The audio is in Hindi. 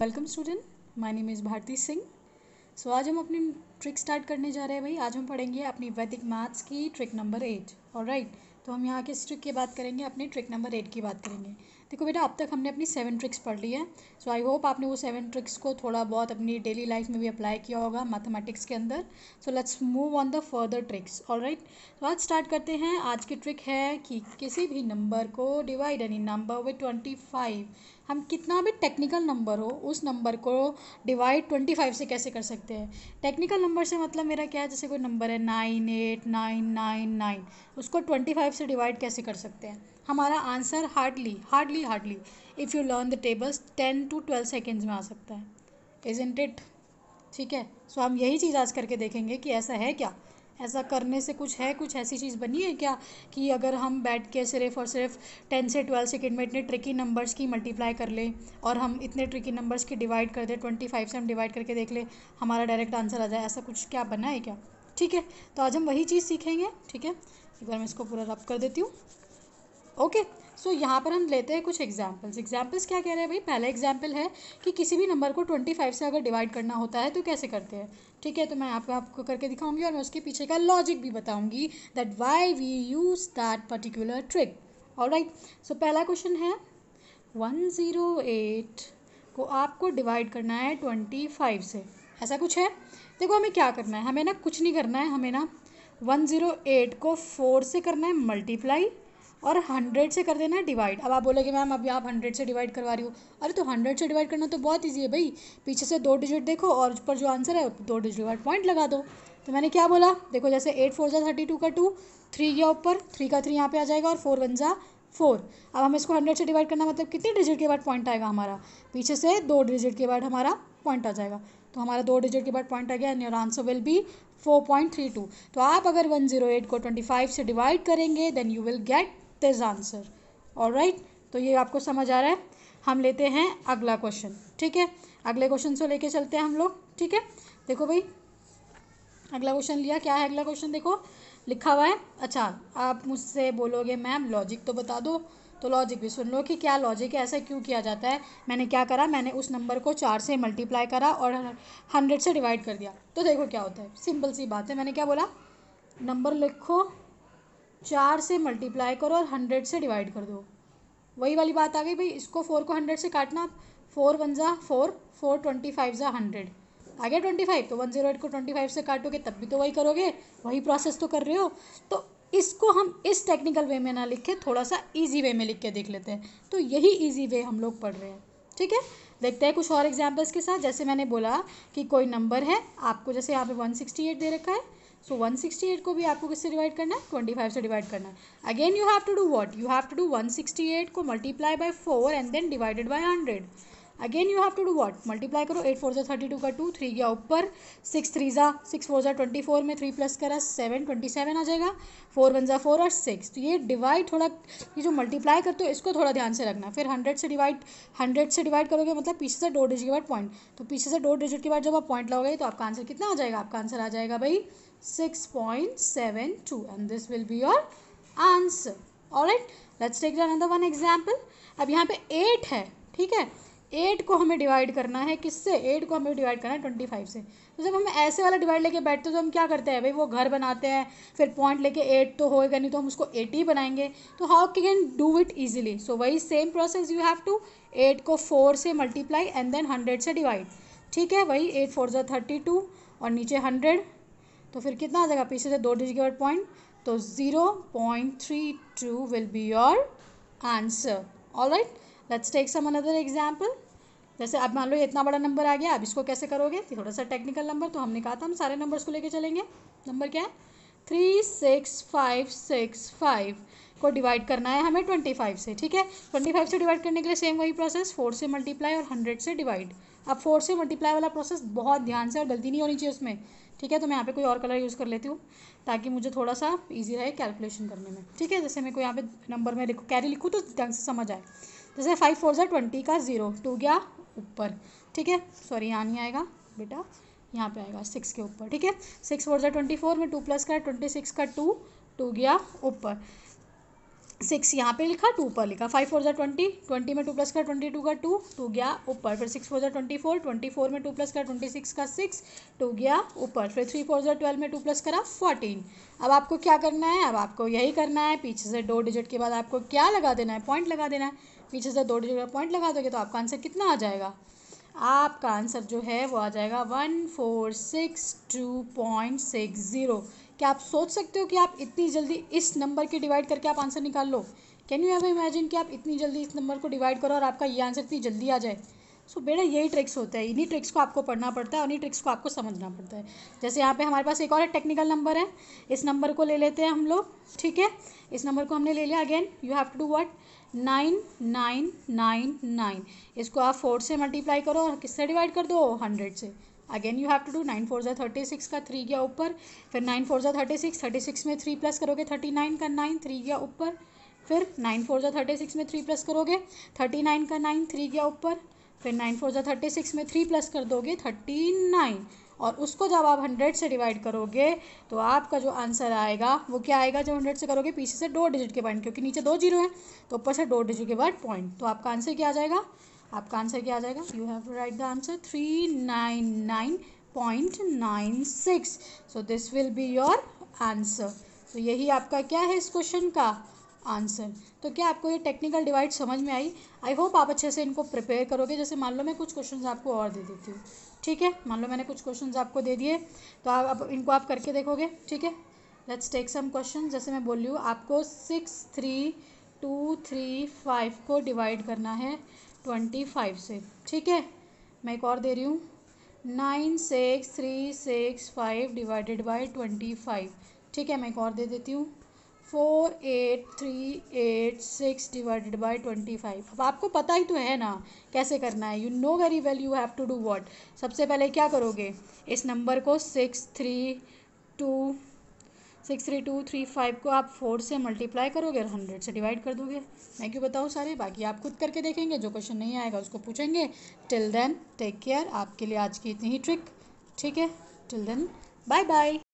welcome student my name is Bharti Singh so आज हम अपनी ट्रिक स्टार्ट करने जा रहे हैं भाई आज हम पढ़ेंगे अपनी वैदिक मैथ्स की ट्रिक नंबर एट और राइट तो हम यहाँ किस ट्रिक की बात करेंगे अपनी ट्रिक नंबर एट की बात करेंगे देखो बेटा अब तक हमने अपनी सेवन ट्रिक्स पढ़ ली है सो आई होप आपने वो सेवन ट्रिक्स को थोड़ा बहुत अपनी डेली लाइफ में भी अप्लाई किया होगा मैथमेटिक्स के अंदर so let's move on the further tricks all right तो आज स्टार्ट करते हैं आज की ट्रिक है कि किसी भी नंबर को divide any number with twenty five हम कितना भी टेक्निकल नंबर हो उस नंबर को डिवाइड ट्वेंटी फाइव से कैसे कर सकते हैं टेक्निकल नंबर से मतलब मेरा क्या है जैसे कोई नंबर है nine eight nine nine nine उसको ट्वेंटी फाइव से डिवाइड कैसे कर सकते हैं हमारा answer hardly hardly hardly if you learn the tables ten to twelve seconds में आ सकता है इज इंट इट ठीक है सो so, हम यही चीज़ आज करके देखेंगे कि ऐसा है क्या ऐसा करने से कुछ है कुछ ऐसी चीज़ बनी है क्या कि अगर हम बैठ के सिर्फ और सिर्फ टेन से ट्वेल्व सेकेंड में इतने ट्रिकी नंबर्स की मल्टीप्लाई कर लें और हम इतने ट्रिकी नंबर्स की डिवाइड कर दें ट्वेंटी फाइव से हम डिवाइड करके देख लें हमारा डायरेक्ट आंसर आ जाए ऐसा कुछ क्या बना है क्या ठीक है तो आज हम वही चीज़ सीखेंगे ठीक है एक बार मैं इसको पूरा रब कर देती हूँ ओके सो यहाँ पर हम लेते हैं कुछ एग्जाम्पल्स एग्जाम्पल्स क्या कह रहे हैं भाई पहला एग्जाम्पल है कि किसी भी नंबर को ट्वेंटी फाइव से अगर डिवाइड करना होता है तो कैसे करते हैं ठीक है तो मैं आप, आपको करके दिखाऊंगी और मैं उसके पीछे का लॉजिक भी बताऊंगी that why we use that particular trick और राइट सो पहला क्वेश्चन है वन ज़ीरो एट को आपको डिवाइड करना है ट्वेंटी फाइव से ऐसा कुछ है देखो हमें क्या करना है हमें ना कुछ नहीं करना है हमें ना वन ज़ीरो एट को फोर से करना है मल्टीप्लाई और हंड्रेड से कर देना डिवाइड अब आप बोलोगे मैम अभी आप हंड्रेड से डिवाइड करवा रही हो अरे तो हंड्रेड से डिवाइड करना तो बहुत ईजी है भाई पीछे से दो डिजिट देखो और उस पर जो आंसर है दो डिजिट का पॉइंट लगा दो तो मैंने क्या बोला देखो जैसे एट फोर ज़ा थर्टी टू का टू थ्री गया ऊपर थ्री का थ्री यहाँ पे आ जाएगा और फोर वन ज़ा फोर अब हम इसको हंड्रेड से डिवाइड करना मतलब कितने डिजिट के बाद पॉइंट आएगा हमारा पीछे से दो डिजिट के बाद हमारा पॉइंट आ जाएगा तो हमारा दो डिजिट के बाद पॉइंट आ गया and your answer will be two तो आप अगर वन जीरो एट को ट्वेंटी फाइव से डिवाइड करेंगे then you will get there's answer और राइट तो ये आपको समझ आ रहा है हम लेते हैं अगला क्वेश्चन ठीक है अगले क्वेश्चन से लेके चलते हैं हम लोग ठीक है देखो भाई अगला क्वेश्चन लिया क्या है अगला क्वेश्चन देखो लिखा हुआ है अच्छा आप मुझसे बोलोगे मैम लॉजिक तो बता दो तो लॉजिक भी सुन लो कि क्या लॉजिक है ऐसा क्यों किया जाता है मैंने क्या करा मैंने उस नंबर को चार से मल्टीप्लाई करा और हंड्रेड से डिवाइड कर दिया तो देखो क्या होता है सिंपल सी बात है मैंने क्या बोला नंबर लिखो चार से मल्टीप्लाई करो और हंड्रेड से डिवाइड कर दो वही वाली बात आ गई भाई इसको फोर को हंड्रेड से काटना फोर वन ज़ा फोर फोर ट्वेंटी फाइव ज़ा हंड्रेड आ गया ट्वेंटी फाइव तो वन जीरो एट को ट्वेंटी फाइव से काटोगे तब भी तो वही करोगे वही प्रोसेस तो कर रहे हो तो इसको हम इस टेक्निकल वे में ना लिखे थोड़ा सा ईजी वे में लिख के देख लेते हैं तो यही ईजी वे हम लोग पढ़ रहे हैं ठीक है देखते हैं कुछ और एग्जाम्पल्स के साथ जैसे मैंने बोला कि कोई नंबर है आपको जैसे यहाँ पे एट दे रखा है सो वन सिक्सटी एट को भी आपको किससे डिवाइड करना है ट्वेंटी फाइव से डिवाइड करना है again you have to do what you have to do one sixty eight को multiply by four and then divided by hundred again you have to do what multiply करो एट फोर जो थर्टी टू का टू थ्री गया ऊपर सिक्स थ्री ज़ा सिक्स फोर ज़ा ट्वेंटी फोर में थ्री प्लस करा सेवन ट्वेंटी सेवन आ जाएगा फोर वन ज़ा फोर और सिक्स तो ये डिवाइड थोड़ा ये जो मल्टीप्लाई करते हो इसको थोड़ा ध्यान से रखना फिर हंड्रेड से डिवाइड हंड्रेड से डिवाइड करोगे मतलब पीछे से दो डिजिट के बाद पॉइंट तो पीछे से दो डिजिट के बाद जब आप पॉइंट लाओगे तो आपका आंसर कितना आ जाएगा आपका आंसर आ जाएगा भाई six point seven two and this will be your answer right let's take another one example अब यहाँ पे एट है ठीक है एट को हमें डिवाइड करना है किससे एट को हमें डिवाइड करना है ट्वेंटी फाइव से तो जब हम ऐसे वाला डिवाइड लेके बैठते हैं तो हम क्या करते हैं भाई वो घर बनाते हैं फिर पॉइंट लेके एट तो होएगा नहीं तो हम उसको एट ही बनाएंगे तो how can do it easily so वही same process you have to eight को फोर से मल्टीप्लाई एंड देन हंड्रेड से डिवाइड ठीक है वही एट फोर जो थर्टी टू और नीचे हंड्रेड तो फिर कितना आ जाएगा पीछे से दो डिजिट के बाद पॉइंट तो zero point three two will be your answer all right let's take some another example जैसे अब मान लो इतना बड़ा नंबर आ गया अब इसको कैसे करोगे थोड़ा सा टेक्निकल नंबर तो हमने कहा था हम सारे नंबर्स को लेके चलेंगे नंबर क्या है three six five six five को डिवाइड करना है हमें ट्वेंटी फाइव से ठीक है ट्वेंटी फाइव से डिवाइड करने के लिए सेम वही प्रोसेस फोर से मल्टीप्लाई और हंड्रेड से डिवाइड अब फोर से मल्टीप्लाई वाला प्रोसेस बहुत ध्यान से और गलती नहीं होनी चाहिए उसमें ठीक है तो मैं यहाँ पे कोई और कलर यूज़ कर लेती हूँ ताकि मुझे थोड़ा सा ईजी रहे कैलकुलेशन करने में ठीक है जैसे मैं कोई यहाँ पे नंबर में लिखूँ कैरी लिखूँ तो ढंग से समझ आए जैसे फाइव फोर जो ट्वेंटी का ज़ीरो टू गया ऊपर ठीक है सॉरी यहाँ नहीं आएगा बेटा यहाँ पे आएगा सिक्स के ऊपर ठीक है सिक्स फोर जो ट्वेंटी फोर में टू प्लस का ट्वेंटी सिक्स का टू टू गया ऊपर सिक्स यहाँ पे लिखा टू पर लिखा फाइव फोर जो ट्वेंटी ट्वेंटी में टू प्लस का ट्वेंटी टू का टू टू गया ऊपर फिर सिक्स फोर जो ट्वेंटी फोर ट्वेंटी फोर में टू प्लस का ट्वेंटी सिक्स का सिक्स टू गया ऊपर फिर थ्री फोर जो ट्वेल्व में टू प्लस करा फोर्टीन अब आपको क्या करना है अब आपको यही करना है पीछे से दो डिजिट के बाद आपको क्या लगा देना है पॉइंट लगा देना है पीछे से दो डिजिट का पॉइंट लगा दोगे तो आपका आंसर कितना आ जाएगा आपका आंसर जो है वो आ जाएगा one four six two point six zero क्या आप सोच सकते हो कि आप इतनी जल्दी इस नंबर के डिवाइड करके आप आंसर निकाल लो कैन यू हैव इमेजिन कि आप इतनी जल्दी इस नंबर को डिवाइड करो और आपका ये आंसर इतनी जल्दी आ जाए सो बेटा यही ट्रिक्स होता है इन्हीं ट्रिक्स को आपको पढ़ना पड़ता है और इन्हीं ट्रिक्स को आपको समझना पड़ता है जैसे यहाँ पे हमारे पास एक और टेक्निकल नंबर है इस नंबर को ले लेते हैं हम लोग ठीक है इस नंबर को हमने ले लिया again you have to do what nine nine nine nine इसको आप फोर से मल्टीप्लाई करो और किससे डिवाइड कर दो हंड्रेड से again you have to do nine four ज़ा थर्टी सिक्स का थ्री गया ऊपर फिर नाइन फोर ज़ा थर्टी सिक्स थर्टी सिक्स में थ्री प्लस करोगे थर्टी नाइन का नाइन थ्री गया ऊपर फिर नाइन फोर ज़ा थर्टी सिक्स में थ्री प्लस करोगे थर्टी नाइन का नाइन थ्री गया ऊपर फिर नाइन फोर जो थर्टी सिक्स में थ्री प्लस कर दोगे थर्टी नाइन और उसको जब आप हंड्रेड से डिवाइड करोगे तो आपका जो आंसर आएगा वो क्या आएगा जब हंड्रेड से करोगे पीछे से दो डिजिट के पॉइंट क्योंकि नीचे दो जीरो है तो ऊपर से दो डिजिट के बाद पॉइंट तो आपका आंसर क्या आ जाएगा आपका आंसर क्या आ जाएगा you have to write the answer three nine nine point nine six so this will be your answer तो यही आपका क्या है इस क्वेश्चन का आंसर तो क्या आपको ये टेक्निकल डिवाइड समझ में आई आई होप आप अच्छे से इनको प्रिपेयर करोगे जैसे मान लो मैं कुछ क्वेश्चन आपको और दे देती हूँ ठीक है मान लो मैंने कुछ क्वेश्चन आपको दे दिए तो आप इनको आप करके देखोगे ठीक है लेट्स टेक सम क्वेश्चन जैसे मैं बोल रही हूँ आपको six three two three five को डिवाइड करना है ट्वेंटी फाइव से ठीक है मैं एक और दे रही हूँ nine six three six five divided by twenty five ठीक है मैं एक और दे देती हूँ four eight three eight six divided by twenty five अब आपको पता ही तो है ना कैसे करना है you know very well you have to do what सबसे पहले क्या करोगे इस नंबर को six three two six three two three five को आप फोर से मल्टीप्लाई करोगे और हंड्रेड से डिवाइड कर दोगे मैं क्यों बताऊँ सारे बाकी आप खुद करके देखेंगे जो क्वेश्चन नहीं आएगा उसको पूछेंगे टिल देन टेक केयर आपके लिए आज की इतनी ही ट्रिक ठीक है टिल देन बाय बाय